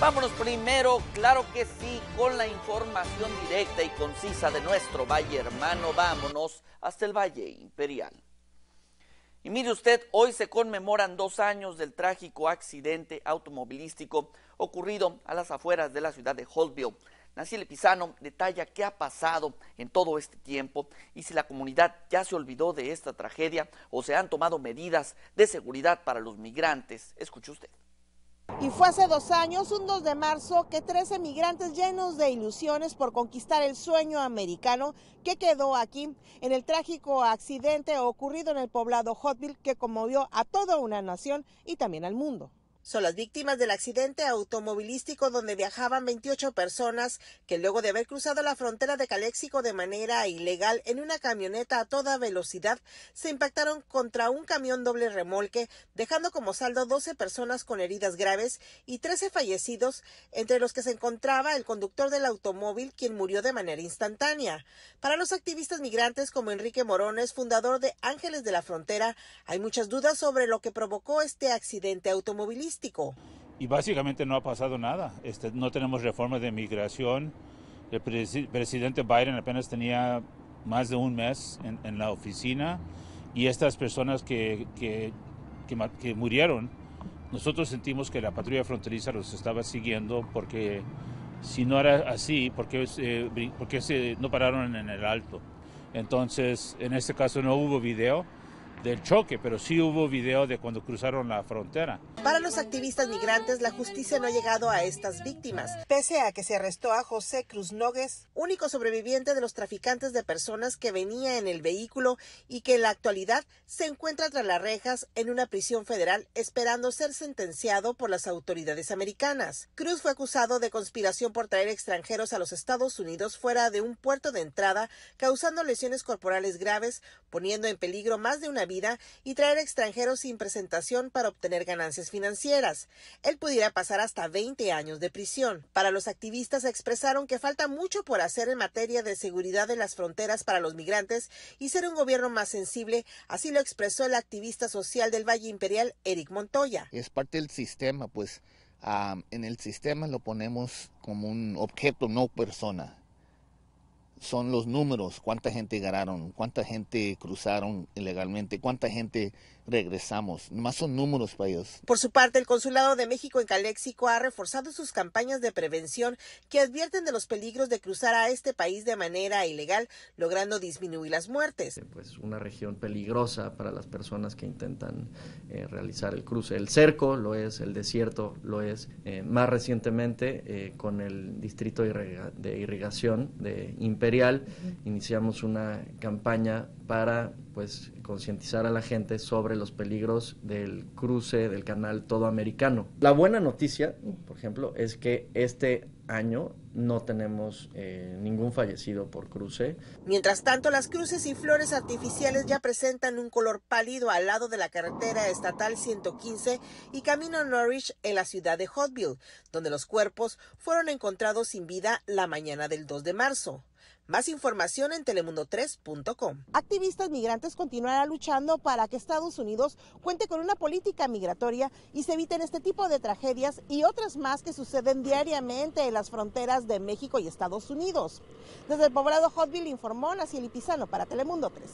Vámonos primero, claro que sí, con la información directa y concisa de nuestro Valle Hermano. Vámonos hasta el Valle Imperial. Y mire usted, hoy se conmemoran dos años del trágico accidente automovilístico ocurrido a las afueras de la ciudad de Holtville. Naciel Pizano detalla qué ha pasado en todo este tiempo y si la comunidad ya se olvidó de esta tragedia o se han tomado medidas de seguridad para los migrantes. Escuche usted fue hace dos años, un 2 de marzo, que tres emigrantes llenos de ilusiones por conquistar el sueño americano que quedó aquí en el trágico accidente ocurrido en el poblado Hotville que conmovió a toda una nación y también al mundo son las víctimas del accidente automovilístico donde viajaban 28 personas que luego de haber cruzado la frontera de Caléxico de manera ilegal en una camioneta a toda velocidad se impactaron contra un camión doble remolque, dejando como saldo 12 personas con heridas graves y 13 fallecidos, entre los que se encontraba el conductor del automóvil quien murió de manera instantánea. Para los activistas migrantes como Enrique Morones, fundador de Ángeles de la Frontera, hay muchas dudas sobre lo que provocó este accidente automovilístico. Y básicamente no ha pasado nada. Este, no tenemos reformas de migración. El presidente Biden apenas tenía más de un mes en, la oficina y estas personas que, que, murieron, nosotros sentimos que la patrulla fronteriza los estaba siguiendo porque si no era así, ¿por qué, eh, porque no pararon en el alto? Entonces, en este caso no hubo video, del choque, pero sí hubo video de cuando cruzaron la frontera. Para los activistas migrantes, la justicia no ha llegado a estas víctimas, pese a que se arrestó a José Cruz Nogues, único sobreviviente de los traficantes de personas que venía en el vehículo y que en la actualidad se encuentra tras las rejas en una prisión federal esperando ser sentenciado por las autoridades americanas. Cruz fue acusado de conspiración por traer extranjeros a los Estados Unidos fuera de un puerto de entrada, causando lesiones corporales graves, poniendo en peligro más de una vida y traer extranjeros sin presentación para obtener ganancias financieras. Él pudiera pasar hasta 20 años de prisión. Para los activistas expresaron que falta mucho por hacer en materia de seguridad de las fronteras para los migrantes y ser un gobierno más sensible, así lo expresó el activista social del Valle Imperial, Eric Montoya. Es parte del sistema, pues ah, en el sistema lo ponemos como un objeto, no persona son los números, cuánta gente ganaron, cuánta gente cruzaron ilegalmente, cuánta gente regresamos. más son números para ellos. Por su parte, el Consulado de México en Caléxico ha reforzado sus campañas de prevención que advierten de los peligros de cruzar a este país de manera ilegal, logrando disminuir las muertes. Eh, pues una región peligrosa para las personas que intentan eh, realizar el cruce. El cerco lo es, el desierto lo es. Eh, más recientemente, con el distrito de irrigación de Imperial, iniciamos una campaña para pues concientizar a la gente sobre los peligros del cruce del canal todo americano. La buena noticia, por ejemplo, es que este año no tenemos eh, ningún fallecido por cruce. Mientras tanto, las cruces y flores artificiales ya presentan un color pálido al lado de la carretera estatal 115 y camino Norwich en la ciudad de Hotville, donde los cuerpos fueron encontrados sin vida la mañana del 2 de marzo. Más información en telemundo3.com. Activistas migrantes continuarán luchando para que Estados Unidos cuente con una política migratoria y se eviten este tipo de tragedias y otras más que suceden diariamente en las fronteras de México y Estados Unidos. Desde el poblado Hotville informó Naciel Pizano para Telemundo 3.